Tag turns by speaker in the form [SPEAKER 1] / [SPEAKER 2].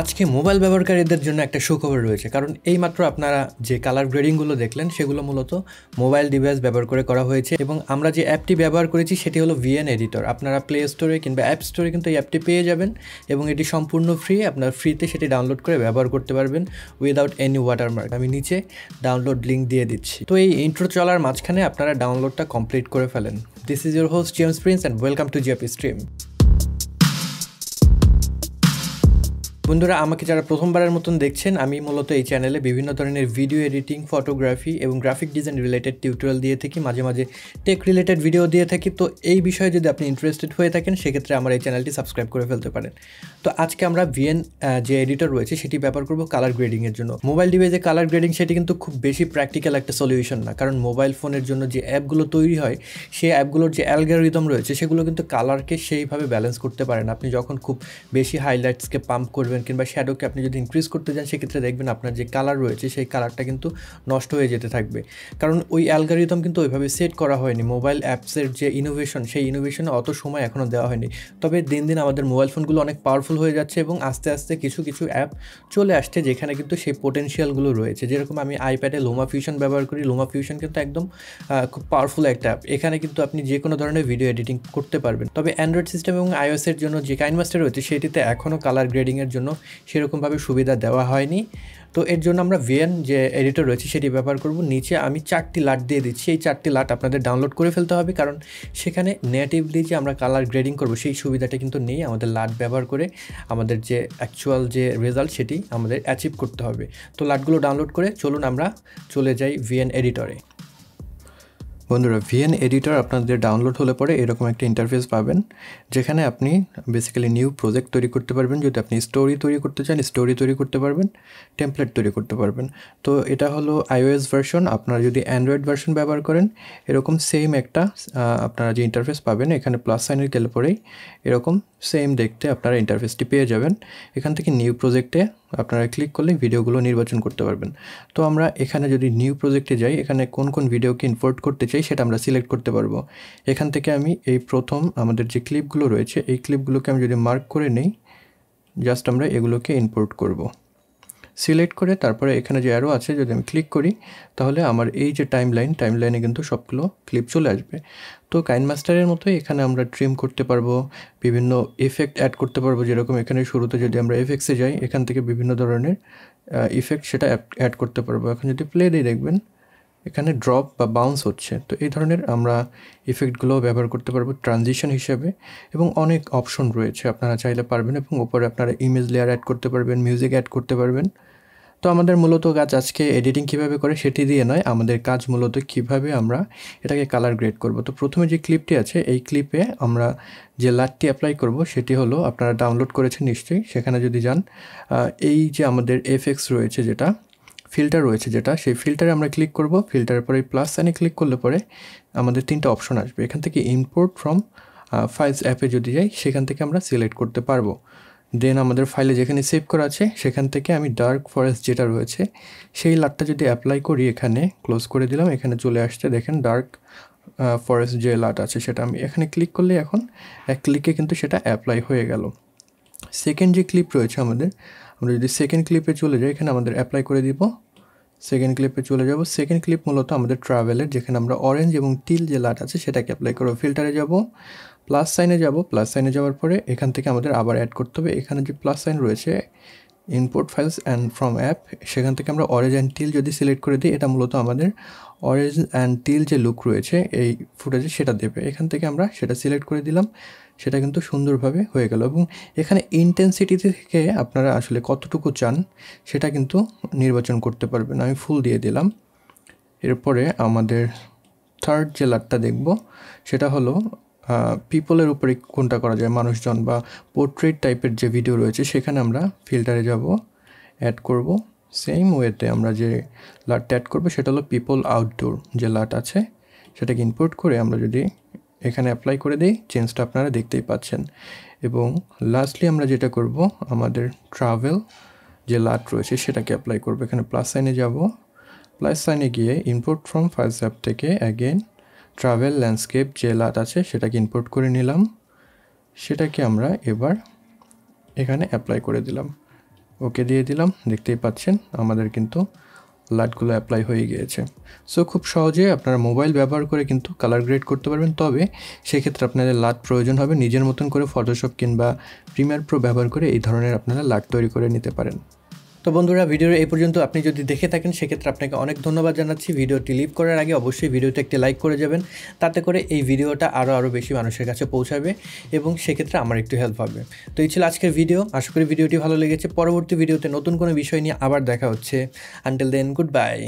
[SPEAKER 1] আজকে মোবাইল ব্যবহারকারীদের জন্য একটা সুখবর রয়েছে কারণ এই মাত্র আপনারা যে কালার গ্রেডিংগুলো দেখলেন সেগুলো মূলত মোবাইল ডিভাইস ব্যবহার করে করা হয়েছে এবং আমরা যে অ্যাপটি ব্যবহার করেছি সেটি হলো ভিএন এডিটর আপনারা প্লে স্টোরে কিংবা অ্যাপ স্টোরে কিন্তু এই অ্যাপটি পেয়ে যাবেন এবং এটি সম্পূর্ণ ফ্রি আপনারা ফ্রিতে সেটি ডাউনলোড করে ব্যবহার করতে পারবেন উইদাউট এনি ওয়াটারমার্ক আমি নিচে ডাউনলোড লিঙ্ক দিয়ে দিচ্ছি তো এই ইন্ট্রো চলার মাঝখানে আপনারা ডাউনলোডটা কমপ্লিট করে ফেলেন this is your host James Prince and welcome to GAP stream বন্ধুরা আমাকে যারা প্রথমবারের মতন দেখছেন আমি মূলত এই চ্যানেলে বিভিন্ন ধরনের ভিডিও এডিটিং ফটোগ্রাফি এবং গ্রাফিক ডিজাইন রিলেটেড টিউটোরিয়াল দিয়ে থাকি মাঝে মাঝে টেক রিলেটেড ভিডিও দিয়ে থাকি তো এই বিষয়ে যদি আপনি ইন্টারেস্টেড হয়ে থাকেন সেক্ষেত্রে আমার এই চ্যানেলটি সাবস্ক্রাইব করে ফেলতে পারেন তো আজকে আমরা ভিএন যে এডিটর রয়েছে সেটি ব্যবহার করব কালার গ্রেডিংয়ের জন্য মোবাইল ডিভাইসে কালার গ্রেডিং সেটি কিন্তু খুব বেশি প্র্যাকটিক্যাল একটা সলিউশন না কারণ মোবাইল ফোনের জন্য যে অ্যাপগুলো তৈরি হয় সেই অ্যাপগুলোর যে অ্যালগারিদম রয়েছে সেগুলো কিন্তু কালারকে সেইভাবে ব্যালেন্স করতে পারে না আপনি যখন খুব বেশি হাইলাইটসকে পাম্প করবেন দেবেন কিংবা শ্যাডোকে আপনি যদি ইনক্রিজ করতে যান সেক্ষেত্রে দেখবেন আপনার যে কালার রয়েছে সেই কালারটা কিন্তু নষ্ট হয়ে যেতে থাকবে কারণ ওই অ্যালগারিদম কিন্তু ওইভাবে সেট করা হয়নি মোবাইল অ্যাপসের যে ইনোভেশন সেই ইনোভেশনে অত সময় এখনও দেওয়া হয়নি তবে দিন দিন আমাদের মোবাইল ফোনগুলো অনেক পাওয়ারফুল হয়ে যাচ্ছে এবং আস্তে আস্তে কিছু কিছু অ্যাপ চলে আসছে যেখানে কিন্তু সেই পোটেনশিয়ালগুলো রয়েছে যেরকম আমি আইপ্যাডে লোমা ফিউশন ব্যবহার করি লোমা ফিউশন কিন্তু একদম খুব পাওয়ারফুল একটা অ্যাপ এখানে কিন্তু আপনি যে কোনো ধরনের ভিডিও এডিটিং করতে পারবেন তবে অ্যান্ড্রয়েড সিস্টেম এবং আইওএসের জন্য যে কাইনমাস্টার রয়েছে সেটিতে এখনও কালার গ্রেডিংয়ের জন্য জন্য সেরকমভাবে সুবিধা দেওয়া হয়নি তো এর জন্য আমরা ভিএন যে এডিটর রয়েছে সেটি ব্যবহার করব নিচে আমি চারটি লাট দিয়ে দিচ্ছি এই চারটি লাট আপনাদের ডাউনলোড করে ফেলতে হবে কারণ সেখানে নেটিভলি যে আমরা কালার গ্রেডিং করব সেই সুবিধাটা কিন্তু নেই আমাদের লাট ব্যবহার করে আমাদের যে অ্যাকচুয়াল যে রেজাল্ট সেটি আমাদের অ্যাচিভ করতে হবে তো লাটগুলো ডাউনলোড করে চলুন আমরা চলে যাই ভিএন এডিটরে বন্ধুরা ভিএন এডিটর আপনাদের ডাউনলোড হলে পরে এরকম একটা ইন্টারফেস পাবেন যেখানে আপনি বেসিক্যালি নিউ প্রজেক্ট তৈরি করতে পারবেন যদি আপনি স্টোরি তৈরি করতে চান স্টোরি তৈরি করতে পারবেন টেমপ্লেট তৈরি করতে পারবেন তো এটা হলো আইওএস ভার্সন আপনারা যদি অ্যান্ড্রয়েড ভার্সন ব্যবহার করেন এরকম সেম একটা আপনারা যে ইন্টারফেস পাবেন এখানে প্লাস সাইনের গেলে পরেই এরকম সেম দেখতে আপনারা ইন্টারফেসটি পেয়ে যাবেন এখান থেকে নিউ প্রজেক্টে আপনারা ক্লিক করলে ভিডিওগুলো নির্বাচন করতে পারবেন তো আমরা এখানে যদি নিউ প্রজেক্টে যাই এখানে কোন কোন ভিডিওকে ইম্পোর্ট করতে চাই সেটা আমরা সিলেক্ট করতে পারবো এখান থেকে আমি এই প্রথম আমাদের যে ক্লিপগুলো রয়েছে এই ক্লিপগুলোকে আমি যদি মার্ক করে নেই জাস্ট আমরা এগুলোকে ইম্পোর্ট করব। সিলেক্ট করে তারপরে এখানে যে অ্যারো আছে যদি আমি ক্লিক করি তাহলে আমার এই যে টাইম লাইন টাইম লাইনে কিন্তু সবগুলো ক্লিপ চলে আসবে তো কাইন মাস্টারের মতো এখানে আমরা ট্রিম করতে পারবো বিভিন্ন এফেক্ট অ্যাড করতে পারবো যেরকম এখানে শুরুতে যদি আমরা এফেক্টসে যাই এখান থেকে বিভিন্ন ধরনের ইফেক্ট সেটা অ্যাড করতে পারবো এখন যদি প্লে দিয়ে দেখবেন এখানে ড্রপ বা বাউন্স হচ্ছে তো এই ধরনের আমরা ইফেক্টগুলো ব্যবহার করতে পারবো ট্রানজিশন হিসেবে এবং অনেক অপশন রয়েছে আপনারা চাইলে পারবেন এবং ওপরে আপনারা ইমেজ লেয়ার অ্যাড করতে পারবেন মিউজিক অ্যাড করতে পারবেন তো আমাদের মূলত কাজ আজকে এডিটিং কিভাবে করে সেটি দিয়ে নয় আমাদের কাজ মূলত কিভাবে আমরা এটাকে কালার গ্রেড করব তো প্রথমে যে ক্লিপটি আছে এই ক্লিপে আমরা যে লাটটি অ্যাপ্লাই করব সেটি হলো আপনারা ডাউনলোড করেছেন নিশ্চয়ই সেখানে যদি যান এই যে আমাদের এফএক্স রয়েছে যেটা ফিল্টার রয়েছে যেটা সেই ফিল্টারে আমরা ক্লিক করব ফিল্টারের পরে প্লাস সাইনে ক্লিক করলে পরে আমাদের তিনটা অপশন আসবে এখান থেকে ইম্পোর্ট ফ্রম ফাইলস অ্যাপে যদি যাই সেখান থেকে আমরা সিলেক্ট করতে পারবো দেন আমাদের ফাইলে যেখানে সেভ করা আছে সেখান থেকে আমি ডার্ক ফরেস্ট যেটা রয়েছে সেই লাটটা যদি অ্যাপ্লাই করি এখানে ক্লোজ করে দিলাম এখানে চলে আসতে দেখেন ডার্ক ফরেস্ট যে লাট আছে সেটা আমি এখানে ক্লিক করলে এখন এক ক্লিকে কিন্তু সেটা অ্যাপ্লাই হয়ে গেল সেকেন্ড যে ক্লিপ রয়েছে আমাদের আমরা যদি সেকেন্ড ক্লিপে চলে যাই এখানে আমাদের অ্যাপ্লাই করে দিব সেকেন্ড ক্লিপে চলে যাব সেকেন্ড ক্লিপ মূলত আমাদের ট্রাভেলের যেখানে আমরা অরেঞ্জ এবং টিল যে লাট আছে সেটাকে অ্যাপ্লাই করবো ফিল্টারে যাব প্লাস সাইনে যাব প্লাস সাইনে যাওয়ার পরে এখান থেকে আমাদের আবার অ্যাড করতে হবে এখানে যে প্লাস সাইন রয়েছে input files and from app সেখান থেকে আমরা অরেঞ্জ অ্যান্ড টিল যদি সিলেক্ট করে দিই এটা মূলত আমাদের অরেঞ্জ অ্যান্ড টিল যে লুক রয়েছে এই ফুটেজে সেটা দেবে এখান থেকে আমরা সেটা সিলেক্ট করে দিলাম সেটা কিন্তু সুন্দরভাবে হয়ে গেল এবং এখানে ইন্টেন্সিটি থেকে আপনারা আসলে কতটুকু চান সেটা কিন্তু নির্বাচন করতে পারবেন আমি ফুল দিয়ে দিলাম এরপরে আমাদের থার্ড যে লাটটা দেখব সেটা হলো পিপলের উপরে কোনটা করা যায় মানুষজন বা পোর্ট্রেট টাইপের যে ভিডিও রয়েছে সেখানে আমরা ফিল্টারে যাব অ্যাড করব সেম ওয়েতে আমরা যে লাটটা অ্যাড করবো সেটা হলো পিপল আউটডোর যে লাট আছে সেটাকে ইনপুট করে আমরা যদি এখানে অ্যাপ্লাই করে দিই চেঞ্জটা আপনারা দেখতেই পাচ্ছেন এবং লাস্টলি আমরা যেটা করব আমাদের ট্রাভেল যে লাট রয়েছে সেটাকে অ্যাপ্লাই করবো এখানে প্লাস সাইনে যাব প্লাস সাইনে গিয়ে ইনপুট ফ্রম ফাইলস অ্যাপ থেকে অ্যাগেন ট্রাভেল ল্যান্ডস্কেপ যে লাট আছে সেটাকে ইনপুট করে নিলাম সেটাকে আমরা এবার এখানে অ্যাপ্লাই করে দিলাম ওকে দিয়ে দিলাম দেখতেই পাচ্ছেন আমাদের কিন্তু লাটগুলো অ্যাপ্লাই হয়ে গিয়েছে সো খুব সহজে আপনারা মোবাইল ব্যবহার করে কিন্তু কালার গ্রেড করতে পারবেন তবে সেক্ষেত্রে আপনাদের লাট প্রয়োজন হবে নিজের মতন করে ফটোশপ কিংবা প্রিমিয়ার প্রো ব্যবহার করে এই ধরনের আপনারা লাট তৈরি করে নিতে পারেন তো বন্ধুরা ভিডিওর এই পর্যন্ত আপনি যদি দেখে থাকেন সেক্ষেত্রে আপনাকে অনেক ধন্যবাদ জানাচ্ছি ভিডিওটি লিভ করার আগে অবশ্যই ভিডিওতে একটি লাইক করে যাবেন তাতে করে এই ভিডিওটা আরও আরও বেশি মানুষের কাছে পৌঁছাবে এবং সেক্ষেত্রে আমার একটু হেল্প হবে তো এই ছিল আজকের ভিডিও আশা করি ভিডিওটি ভালো লেগেছে পরবর্তী ভিডিওতে নতুন কোনো বিষয় নিয়ে আবার দেখা হচ্ছে আনটিল দেন গুড বাই